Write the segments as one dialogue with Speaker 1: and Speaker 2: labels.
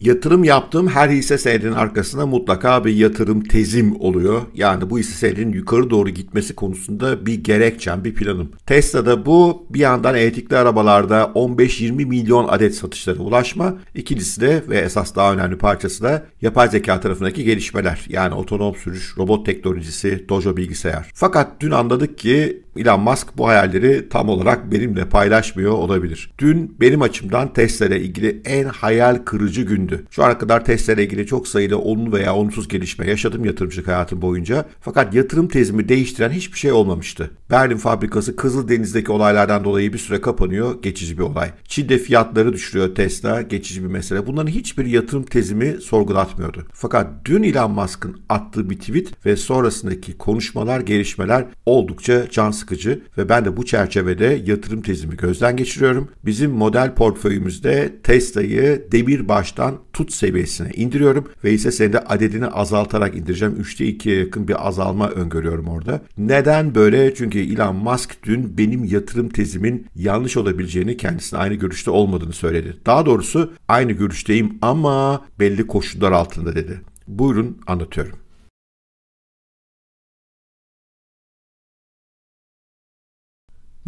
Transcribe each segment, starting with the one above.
Speaker 1: Yatırım yaptığım her hisse senedinin arkasına mutlaka bir yatırım tezim oluyor. Yani bu hisse senedinin yukarı doğru gitmesi konusunda bir gerekçem, bir planım. Tesla'da bu bir yandan elektrikli arabalarda 15-20 milyon adet satışlara ulaşma. İkincisi de ve esas daha önemli parçası da yapay zeka tarafındaki gelişmeler. Yani otonom sürüş, robot teknolojisi, dojo bilgisayar. Fakat dün anladık ki Elon Musk bu hayalleri tam olarak benimle paylaşmıyor olabilir. Dün benim açımdan Tesla ile ilgili en hayal kırıcı gün bölümdü. Şu ana kadar testlere ilgili çok sayıda olumlu veya olumsuz gelişme yaşadım yatırımcılık hayatım boyunca. Fakat yatırım tezimi değiştiren hiçbir şey olmamıştı. Berlin fabrikası Kızıldeniz'deki olaylardan dolayı bir süre kapanıyor. Geçici bir olay. Çin'de fiyatları düşürüyor Tesla. Geçici bir mesele. Bunların hiçbir yatırım tezimi sorgulatmıyordu. Fakat dün Elon Musk'ın attığı bir tweet ve sonrasındaki konuşmalar, gelişmeler oldukça can sıkıcı ve ben de bu çerçevede yatırım tezimi gözden geçiriyorum. Bizim model portföyümüzde Tesla'yı demir baştan tut seviyesine indiriyorum ve hisse de adedini azaltarak indireceğim. 3'te 2'ye yakın bir azalma öngörüyorum orada. Neden böyle? Çünkü Elon Musk dün benim yatırım tezimin yanlış olabileceğini kendisine aynı görüşte olmadığını söyledi. Daha doğrusu aynı görüşteyim ama belli koşullar altında dedi. Buyurun anlatıyorum.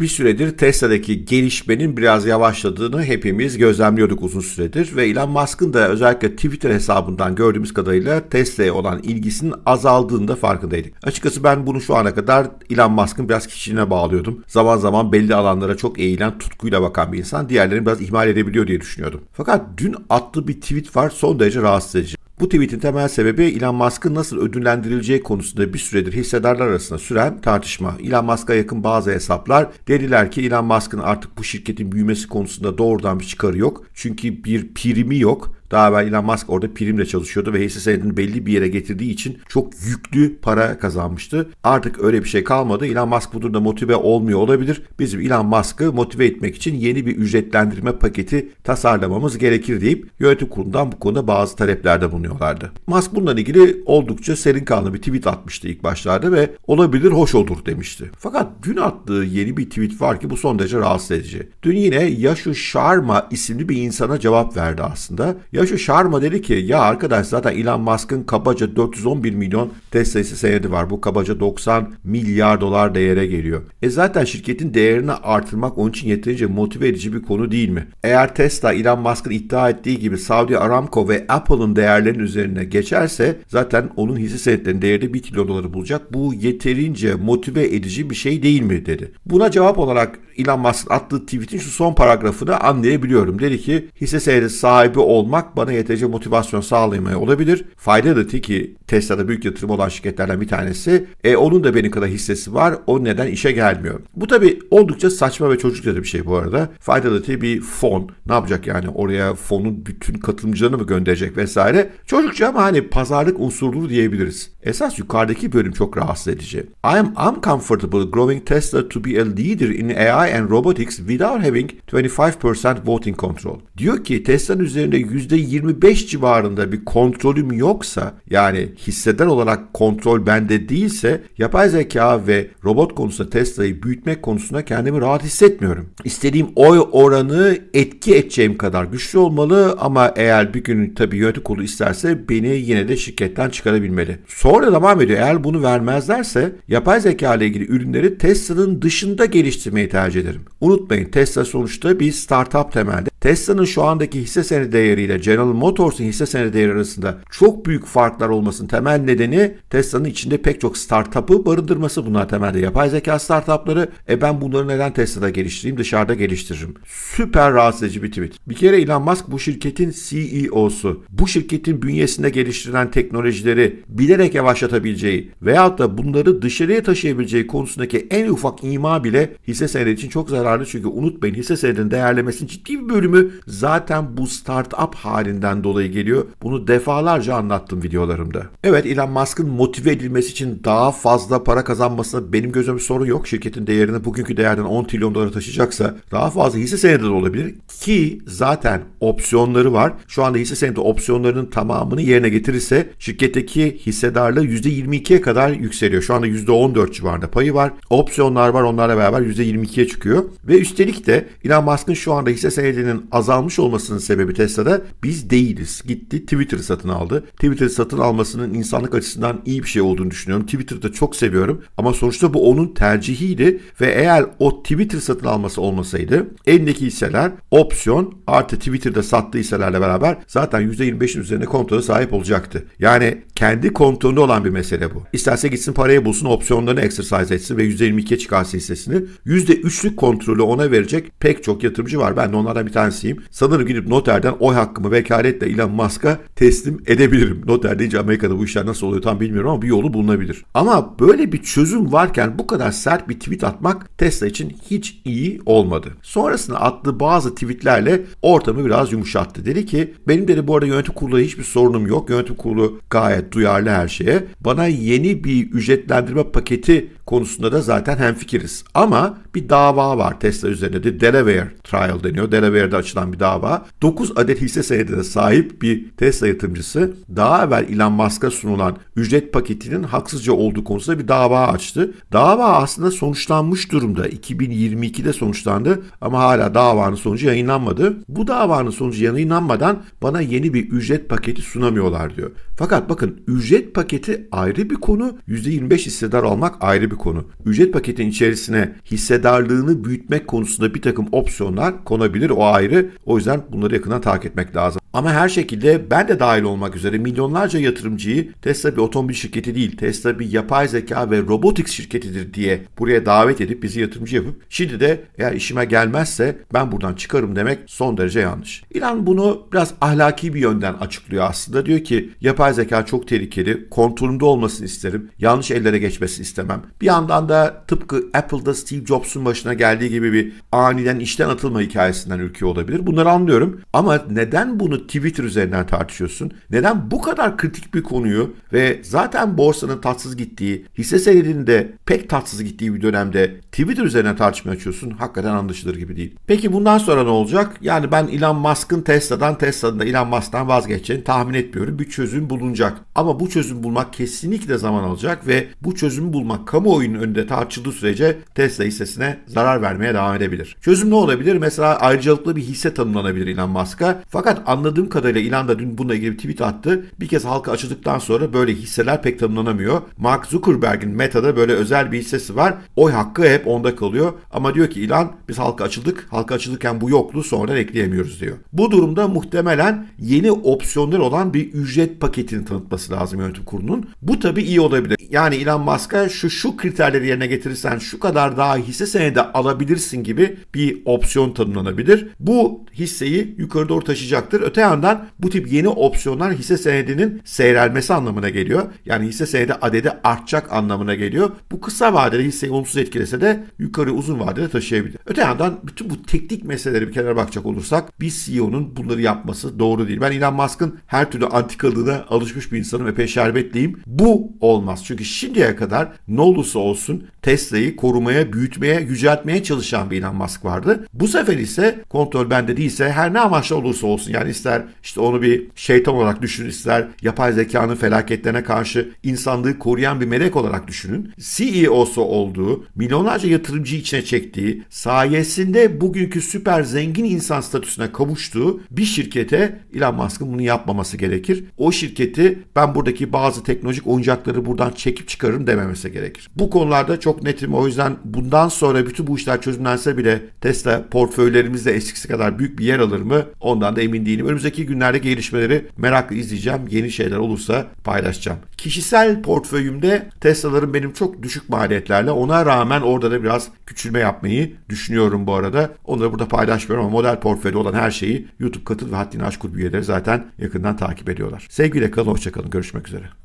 Speaker 1: bir süredir Tesla'daki gelişmenin biraz yavaşladığını hepimiz gözlemliyorduk uzun süredir ve Elon Musk'ın da özellikle Twitter hesabından gördüğümüz kadarıyla Tesla'ya olan ilgisinin azaldığını da farkındaydık. Açıkçası ben bunu şu ana kadar Elon Musk'ın biraz kişiliğine bağlıyordum. Zaman zaman belli alanlara çok eğilen, tutkuyla bakan bir insan diğerlerini biraz ihmal edebiliyor diye düşünüyordum. Fakat dün attığı bir tweet var son derece rahatsız edici. Bu tweetin temel sebebi Elon Musk'ın nasıl ödüllendirileceği konusunda bir süredir hissedarlar arasında süren tartışma. Elon Musk'a yakın bazı hesaplar dediler ki Elon Musk'ın artık bu şirketin büyümesi konusunda doğrudan bir çıkarı yok. Çünkü bir primi yok daha evvel Elon Musk orada primle çalışıyordu ve hisse senedini belli bir yere getirdiği için çok yüklü para kazanmıştı. Artık öyle bir şey kalmadı. Elon Musk bu durumda motive olmuyor olabilir. Bizim Elon Musk'ı motive etmek için yeni bir ücretlendirme paketi tasarlamamız gerekir deyip yönetim kurulundan bu konuda bazı taleplerde bulunuyorlardı. Musk bununla ilgili oldukça serin kanlı bir tweet atmıştı ilk başlarda ve olabilir hoş olur demişti. Fakat dün attığı yeni bir tweet var ki bu son derece rahatsız edici. Dün yine Yashu Sharma isimli bir insana cevap verdi aslında. Ya Yoşu Sharma dedi ki ya arkadaş zaten Elon Musk'ın kabaca 411 milyon Tesla'sı senedi var. Bu kabaca 90 milyar dolar değere geliyor. E zaten şirketin değerini artırmak onun için yeterince motive edici bir konu değil mi? Eğer Tesla Elon Musk'ın iddia ettiği gibi Saudi Aramco ve Apple'ın değerlerinin üzerine geçerse zaten onun hisse senetlerinin değeri 1 trilyon doları bulacak. Bu yeterince motive edici bir şey değil mi dedi. Buna cevap olarak Elon Musk'ın attığı tweet'in şu son paragrafını anlayabiliyorum. Dedi ki hisse senedi sahibi olmak bana yeterince motivasyon sağlamaya olabilir. Fidelity ki Tesla'da büyük yatırım olan şirketlerden bir tanesi. E, onun da benim kadar hissesi var. O neden işe gelmiyor. Bu tabi oldukça saçma ve çocukça bir şey bu arada. Fidelity bir fon. Ne yapacak yani? Oraya fonun bütün katılımcılarını mı gönderecek vesaire? Çocukça ama hani pazarlık unsurlu diyebiliriz. Esas yukarıdaki bölüm çok rahatsız edici. I am uncomfortable growing Tesla to be a leader in AI and robotics without having 25% voting control. Diyor ki Tesla'nın üzerinde %25 civarında bir kontrolüm yoksa yani hisseder olarak kontrol bende değilse yapay zeka ve robot konusunda Tesla'yı büyütmek konusunda kendimi rahat hissetmiyorum. İstediğim oy oranı etki edeceğim kadar güçlü olmalı ama eğer bir gün tabii yönetim kurulu isterse beni yine de şirketten çıkarabilmeli. Sonra devam ediyor. Eğer bunu vermezlerse yapay zeka ile ilgili ürünleri Tesla'nın dışında geliştirmeyi tercih ederim. Unutmayın Tesla sonuçta bir startup temelde Tesla'nın şu andaki hisse senedi değeriyle General Motors'un hisse senedi değeri arasında çok büyük farklar olmasının temel nedeni Tesla'nın içinde pek çok startup'ı barındırması. Bunlar temelde yapay zeka startup'ları. E ben bunları neden Tesla'da geliştireyim dışarıda geliştiririm. Süper rahatsız edici bir tweet. Bir kere Elon Musk bu şirketin CEO'su. Bu şirketin bünyesinde geliştirilen teknolojileri bilerek yavaşlatabileceği veyahut da bunları dışarıya taşıyabileceği konusundaki en ufak ima bile hisse senedi için çok zararlı. Çünkü unutmayın hisse senedinin değerlemesinin ciddi bir bölümü bölümü zaten bu startup halinden dolayı geliyor. Bunu defalarca anlattım videolarımda. Evet Elon Musk'ın motive edilmesi için daha fazla para kazanmasına benim gözümde sorun yok. Şirketin değerini bugünkü değerden 10 trilyon dolara taşıyacaksa daha fazla hisse senedi de olabilir. Ki zaten opsiyonları var. Şu anda hisse senedi opsiyonlarının tamamını yerine getirirse şirketteki hissedarlığı %22'ye kadar yükseliyor. Şu anda %14 civarında payı var. Opsiyonlar var onlarla beraber %22'ye çıkıyor. Ve üstelik de Elon Musk'ın şu anda hisse senedinin azalmış olmasının sebebi Tesla'da biz değiliz. Gitti Twitter satın aldı. Twitter satın almasının insanlık açısından iyi bir şey olduğunu düşünüyorum. Twitter'ı da çok seviyorum ama sonuçta bu onun tercihiydi ve eğer o Twitter satın alması olmasaydı elindeki hisseler opsiyon artı Twitter'da sattığı hisselerle beraber zaten %25'in üzerinde kontrolü sahip olacaktı. Yani kendi kontrolünde olan bir mesele bu. İsterse gitsin parayı bulsun opsiyonlarını exercise etsin ve %22'ye çıkarsın hissesini. %3'lük kontrolü ona verecek pek çok yatırımcı var. Ben de onlardan bir tane prensiyim. Sanırım gidip noterden oy hakkımı vekaletle Elon Musk'a teslim edebilirim. Noter deyince Amerika'da bu işler nasıl oluyor tam bilmiyorum ama bir yolu bulunabilir. Ama böyle bir çözüm varken bu kadar sert bir tweet atmak Tesla için hiç iyi olmadı. Sonrasında attığı bazı tweetlerle ortamı biraz yumuşattı. Dedi ki benim dedi bu arada yönetim kurulu hiçbir sorunum yok. Yönetim kurulu gayet duyarlı her şeye. Bana yeni bir ücretlendirme paketi konusunda da zaten hemfikiriz. Ama bir dava var Tesla üzerinde. De Delaware Trial deniyor. Delaware'da açılan bir dava 9 adet hisse senedine sahip bir Tesla yatırımcısı daha evvel Elon Musk'a sunulan ücret paketinin haksızca olduğu konusunda bir dava açtı. Dava aslında sonuçlanmış durumda. 2022'de sonuçlandı ama hala davanın sonucu yayınlanmadı. Bu davanın sonucu yayınlanmadan bana yeni bir ücret paketi sunamıyorlar diyor. Fakat bakın ücret paketi ayrı bir konu, %25 hissedar almak ayrı bir konu. Ücret paketin içerisine hissedarlığını büyütmek konusunda bir takım opsiyonlar konabilir. O ayrı ayrı. O yüzden bunları yakından takip etmek lazım. Ama her şekilde ben de dahil olmak üzere milyonlarca yatırımcıyı Tesla bir otomobil şirketi değil, Tesla bir yapay zeka ve robotik şirketidir diye buraya davet edip bizi yatırımcı yapıp şimdi de eğer işime gelmezse ben buradan çıkarım demek son derece yanlış. Elon bunu biraz ahlaki bir yönden açıklıyor aslında. Diyor ki yapay zeka çok tehlikeli, kontrolümde olmasını isterim, yanlış ellere geçmesini istemem. Bir yandan da tıpkı Apple'da Steve Jobs'un başına geldiği gibi bir aniden işten atılma hikayesinden ülke olabilir. Bunları anlıyorum ama neden bunu Twitter üzerinden tartışıyorsun? Neden bu kadar kritik bir konuyu ve zaten borsanın tatsız gittiği, hisse senedinin de pek tatsız gittiği bir dönemde Twitter üzerinden tartışma açıyorsun? Hakikaten anlaşılır gibi değil. Peki bundan sonra ne olacak? Yani ben Elon Musk'ın Tesla'dan, Tesla'dan da Elon Musk'tan vazgeçeceğini tahmin etmiyorum. Bir çözüm bulunacak. Ama bu çözüm bulmak kesinlikle zaman alacak ve bu çözümü bulmak kamuoyunun önünde tartışıldığı sürece Tesla hissesine zarar vermeye devam edebilir. Çözüm ne olabilir? Mesela ayrıcalıklı bir hisse tanımlanabilir Elon Musk'a. Fakat anladığım anladığım kadarıyla İlan da dün bununla ilgili bir tweet attı. Bir kez halka açıldıktan sonra böyle hisseler pek tanımlanamıyor. Mark Zuckerberg'in Meta'da böyle özel bir hissesi var. Oy hakkı hep onda kalıyor. Ama diyor ki İlan biz halka açıldık. Halka açılırken bu yoktu sonra ekleyemiyoruz diyor. Bu durumda muhtemelen yeni opsiyonlar olan bir ücret paketini tanıtması lazım yönetim kurulunun. Bu tabii iyi olabilir. Yani Elon Musk'a şu şu kriterleri yerine getirirsen şu kadar daha hisse senedi alabilirsin gibi bir opsiyon tanımlanabilir. Bu hisseyi yukarı doğru taşıyacaktır. Öte Öte yandan bu tip yeni opsiyonlar hisse senedinin seyrelmesi anlamına geliyor. Yani hisse senedi adedi artacak anlamına geliyor. Bu kısa vadede hisseyi olumsuz etkilese de yukarı uzun vadede taşıyabilir. Öte yandan bütün bu teknik meseleleri bir kenara bakacak olursak bir CEO'nun bunları yapması doğru değil. Ben Elon Musk'ın her türlü antikalığına alışmış bir insanım. Epey şerbetliyim. Bu olmaz. Çünkü şimdiye kadar ne olursa olsun Tesla'yı korumaya, büyütmeye, yüceltmeye çalışan bir Elon Musk vardı. Bu sefer ise kontrol bende değilse her ne amaçla olursa olsun yani ister ister, işte onu bir şeytan olarak düşünün ister, yapay zekanın felaketlerine karşı insanlığı koruyan bir melek olarak düşünün. CEO'su olduğu, milyonlarca yatırımcı içine çektiği, sayesinde bugünkü süper zengin insan statüsüne kavuştuğu bir şirkete Elon Musk'ın bunu yapmaması gerekir. O şirketi ben buradaki bazı teknolojik oyuncakları buradan çekip çıkarırım dememesi gerekir. Bu konularda çok netim. O yüzden bundan sonra bütün bu işler çözümlense bile Tesla portföylerimizde eskisi kadar büyük bir yer alır mı? Ondan da emin değilim. Önümüz önümüzdeki günlerde gelişmeleri merakla izleyeceğim. Yeni şeyler olursa paylaşacağım. Kişisel portföyümde Tesla'ların benim çok düşük maliyetlerle ona rağmen orada da biraz küçülme yapmayı düşünüyorum bu arada. Onları burada paylaşmıyorum ama model portföyde olan her şeyi YouTube katıl ve haddini aşk üyeleri zaten yakından takip ediyorlar. Sevgiyle kalın, hoşçakalın. Görüşmek üzere.